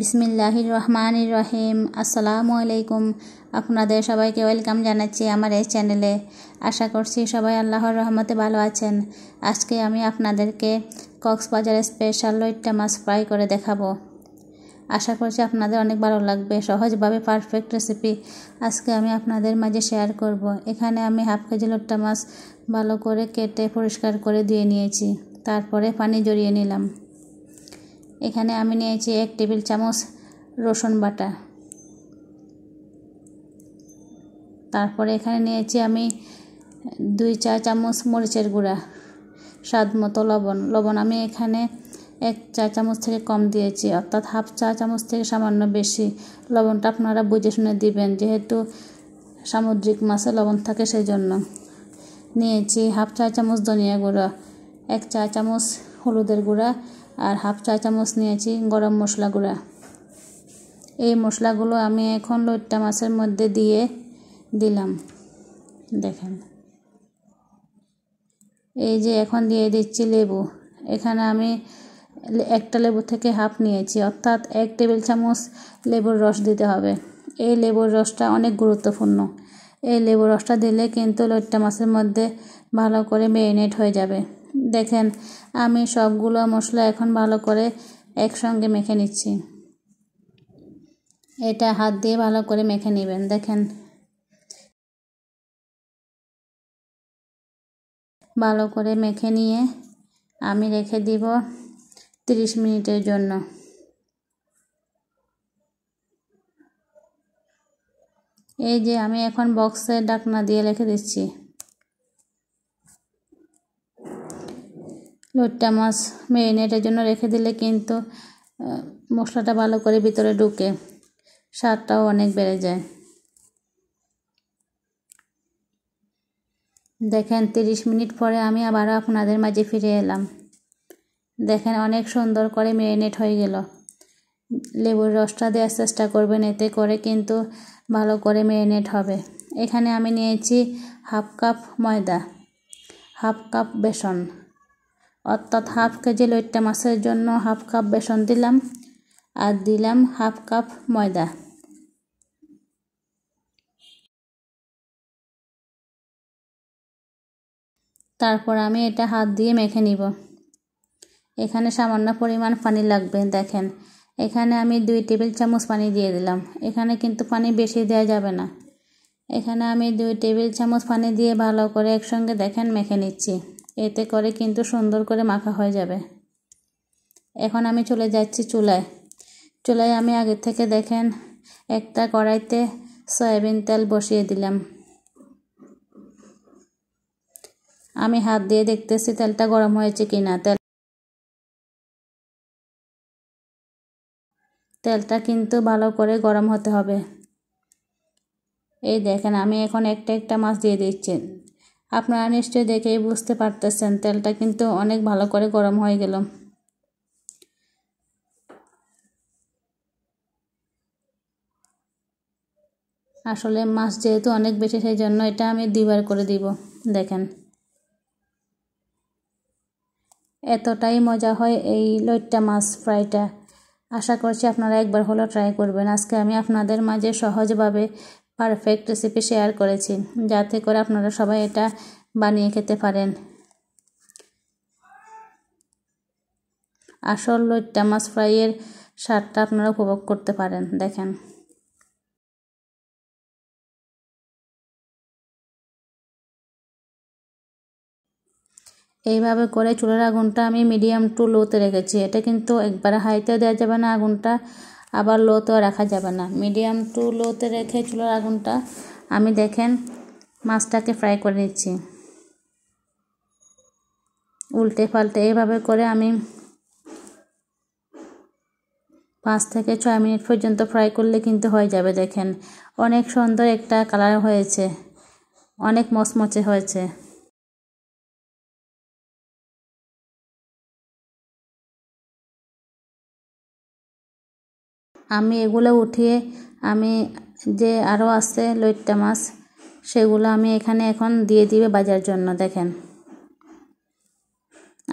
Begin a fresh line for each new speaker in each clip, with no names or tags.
বিসমিল্লাহ রহমান রহিম আসসালামু আলাইকুম আপনাদের সবাইকে ওয়েলকাম জানাচ্ছি আমার এই চ্যানেলে আশা করছি সবাই আল্লাহর রহমতে ভালো আছেন আজকে আমি আপনাদেরকে কক্সবাজারে স্পেশাল লইট্টা মাছ ফ্রাই করে দেখাবো আশা করছি আপনাদের অনেক ভালো লাগবে সহজভাবে পারফেক্ট রেসিপি আজকে আমি আপনাদের মাঝে শেয়ার করব। এখানে আমি হাফ কেজি লোটটা মাছ ভালো করে কেটে পরিষ্কার করে দিয়ে নিয়েছি তারপরে পানি জড়িয়ে নিলাম এখানে আমি নিয়েছি এক টেবিল চামচ রসুন বাটা তারপরে এখানে নিয়েছি আমি দুই চা চামচ মরিচের গুঁড়া স্বাদ মতো লবণ লবণ আমি এখানে এক চা চামচ থেকে কম দিয়েছি অর্থাৎ হাফ চা চামচ থেকে সামান্য বেশি লবণটা আপনারা বুঝে শুনে দিবেন যেহেতু সামুদ্রিক মাছে লবণ থাকে সেই জন্য নিয়েছি হাফ চা চামচ ধনিয়া গুঁড়া এক চা চামচ হলুদের গুঁড়া আর হাফ চা চামচ নিয়েছি গরম মশলা গুঁড়া এই মশলাগুলো আমি এখন লোট্টা মাছের মধ্যে দিয়ে দিলাম দেখেন এই যে এখন দিয়ে দিচ্ছি লেবু এখানে আমি একটা লেবু থেকে হাফ নিয়েছি অর্থাৎ এক টেবিল চামচ লেবুর রস দিতে হবে এই লেবুর রসটা অনেক গুরুত্বপূর্ণ এই লেবুর রসটা দিলে কিন্তু লোট্টা মাছের মধ্যে ভালো করে মেরিনেট হয়ে যাবে দেখেন আমি সবগুলো মশলা এখন ভালো করে একসঙ্গে মেখে নিচ্ছি এটা হাত দিয়ে ভালো করে মেখে নেবেন দেখেন
ভালো করে মেখে নিয়ে
আমি রেখে দিব 30 মিনিটের জন্য এই যে আমি এখন বক্সের ডাকনা দিয়ে রেখে দিচ্ছি লোটটা মাছ মেরিনেটের জন্য রেখে দিলে কিন্তু মশলাটা ভালো করে ভিতরে ঢুকে স্বাদটাও অনেক বেড়ে যায় দেখেন তিরিশ মিনিট পরে আমি আবারও আপনাদের মাঝে ফিরে এলাম দেখেন অনেক সুন্দর করে মেরিনেট হয়ে গেল লেবুর রসটা দেওয়ার চেষ্টা করবেন এতে করে কিন্তু ভালো করে মেরিনেট হবে এখানে আমি নিয়েছি হাফ কাপ ময়দা হাফ কাপ বেসন অর্থাৎ হাফ কেজি লইট্টা মাছের জন্য হাফ কাপ বেসন দিলাম আর দিলাম হাফ কাপ ময়দা
তারপর আমি এটা হাত দিয়ে
মেখে নিব এখানে সামান্য পরিমাণ পানি লাগবে দেখেন এখানে আমি দুই টেবিল চামচ পানি দিয়ে দিলাম এখানে কিন্তু পানি বেশি দেওয়া যাবে না এখানে আমি দুই টেবিল চামচ পানি দিয়ে ভালো করে একসঙ্গে দেখেন মেখে নিচ্ছি এতে করে কিন্তু সুন্দর করে মাখা হয়ে যাবে এখন আমি চলে যাচ্ছি চুলায় চুলায় আমি আগে থেকে দেখেন একটা কড়াইতে সয়াবিন তেল বসিয়ে দিলাম আমি হাত দিয়ে দেখতেছি তেলটা
গরম হয়েছে কি না তেল
তেলটা কিন্তু ভালো করে গরম হতে হবে এই দেখেন আমি এখন একটা একটা মাছ দিয়ে দিচ্ছি আপনারা নিশ্চয়ই দেখেই বুঝতে পারতেছেন তেলটা কিন্তু অনেক ভালো করে গরম হয়ে গেল আসলে মাছ যেহেতু অনেক বেশি সেই জন্য এটা আমি দুইবার করে দিব দেখেন এতটাই মজা হয় এই লইট্টা মাছ ফ্রাইটা আশা করছি আপনারা একবার হলো ট্রাই করবেন আজকে আমি আপনাদের মাঝে সহজভাবে পারফেক্ট রেসিপি শেয়ার করেছি যাতে করে আপনারা সবাই এটা বানিয়ে খেতে পারেন আসল লইট্টা মাছ ফ্রাইয়ের স্বাদটা
আপনারা উপভোগ করতে পারেন দেখেন এইভাবে
করে চুলের আগুনটা আমি মিডিয়াম টু লোতে রেখেছি এটা কিন্তু একবারে হাইতে দেওয়া যাবে না আগুনটা আবার লোতেও রাখা যাবে না মিডিয়াম টু লোতে রেখে চুলার আগুনটা আমি দেখেন মাছটাকে ফ্রাই করে নিচ্ছি উল্টে পাল্টে এভাবে করে আমি পাঁচ থেকে ছয় মিনিট পর্যন্ত ফ্রাই করলে কিন্তু হয়ে যাবে দেখেন অনেক সুন্দর একটা কালার হয়েছে অনেক মচমচে হয়েছে আমি এগুলো উঠিয়ে আমি যে আরও আছে লইট্টা মাছ সেগুলো আমি এখানে এখন দিয়ে দিবে বাজার জন্য দেখেন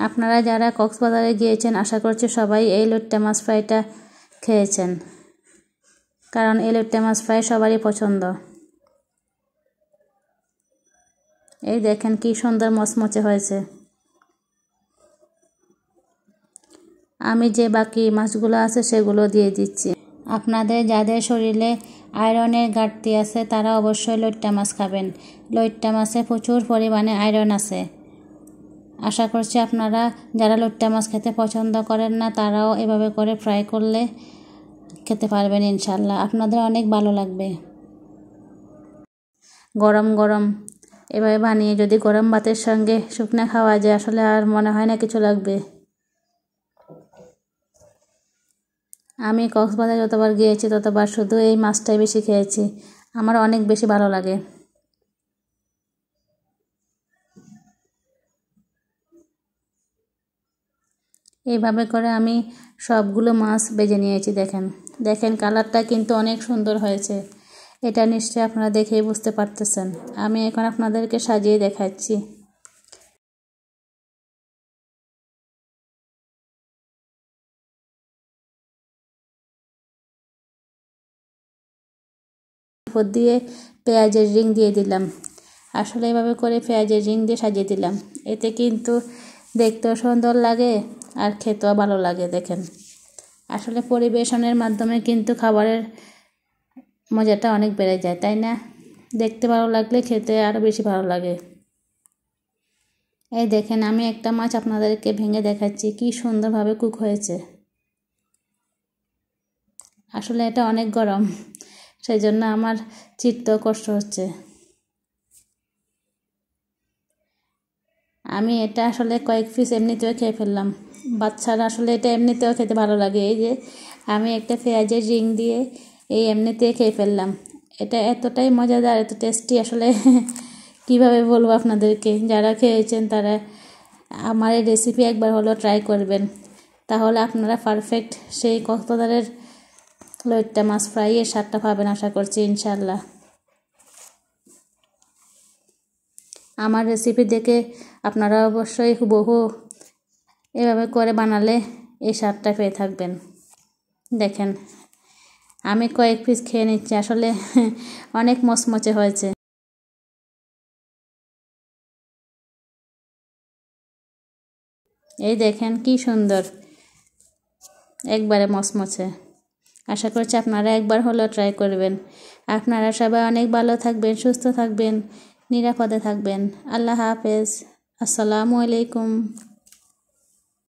আপনারা যারা কক্সবাজারে গিয়েছেন আশা করছি সবাই এই লইট্টা মাছ ফ্রাইটা খেয়েছেন কারণ এই লইট্টা মাছ ফ্রাই সবারই পছন্দ এই দেখেন কি সুন্দর মচমচে হয়েছে আমি যে বাকি মাছগুলো আছে সেগুলো দিয়ে দিচ্ছি আপনাদের যাদের শরীরে আয়রনের ঘাটতি আছে তারা অবশ্যই লইট্টা মাছ খাবেন লইট্টা মাছে প্রচুর পরিমাণে আয়রন আছে আশা করছি আপনারা যারা লইট্টা মাছ খেতে পছন্দ করেন না তারাও এভাবে করে ফ্রাই করলে খেতে পারবেন ইনশাল্লাহ আপনাদের অনেক ভালো লাগবে গরম গরম এভাবে বানিয়ে যদি গরম ভাতের সঙ্গে শুকনা খাওয়া যায় আসলে আর মনে হয় না কিছু লাগবে আমি কক্সবাজার যতবার গিয়েছি ততবার শুধু এই মাছটাই বেশি খেয়েছি আমার অনেক বেশি ভালো লাগে এইভাবে করে আমি সবগুলো মাছ বেজে নিয়েছি দেখেন দেখেন কালারটা কিন্তু অনেক সুন্দর হয়েছে এটা নিশ্চয়ই আপনারা দেখেই বুঝতে পারতেছেন আমি এখন আপনাদেরকে সাজিয়ে দেখাচ্ছি
উপর দিয়ে পেঁয়াজের রিং
দিয়ে দিলাম আসলে এভাবে করে পেঁয়াজের রিং দিয়ে সাজিয়ে দিলাম এতে কিন্তু দেখতেও সুন্দর লাগে আর খেতেও ভালো লাগে দেখেন আসলে পরিবেশনের মাধ্যমে কিন্তু খাবারের মজাটা অনেক বেড়ে যায় তাই না দেখতে ভালো লাগলে খেতে আরও বেশি ভালো লাগে এই দেখেন আমি একটা মাছ আপনাদেরকে ভেঙে দেখাচ্ছি কি সুন্দরভাবে কুক হয়েছে আসলে এটা অনেক গরম সেই জন্য আমার চিত্ত কষ্ট হচ্ছে আমি এটা আসলে কয়েক পিস এমনিতেও খেয়ে ফেললাম বাচ্চারা আসলে এটা এমনিতেও খেতে ভালো লাগে এই যে আমি একটা পেঁয়াজের রিং দিয়ে এই এমনিতে খেয়ে ফেললাম এটা এতটাই মজাদার এত টেস্টি আসলে কিভাবে বলবো আপনাদেরকে যারা খেয়েছেন তারা আমার এই রেসিপি একবার হলো ট্রাই করবেন তাহলে আপনারা পারফেক্ট সেই কক্তদারের লইট্টা মাছ ফ্রাই এর স্বাদটা পাবেন আশা করছি ইনশাল্লাহ আমার রেসিপি দেখে আপনারা অবশ্যই বহু এভাবে করে বানালে এই স্বাদটা পেয়ে থাকবেন দেখেন আমি কয়েক পিস খেয়ে নিচ্ছি আসলে অনেক মচমচে হয়েছে এই দেখেন কি সুন্দর একবারে মচমচে আশা করছি আপনারা একবার হলেও ট্রাই করবেন আপনারা সবাই অনেক ভালো থাকবেন সুস্থ থাকবেন নিরাপদে থাকবেন আল্লাহ হাফেজ আসসালামু আলাইকুম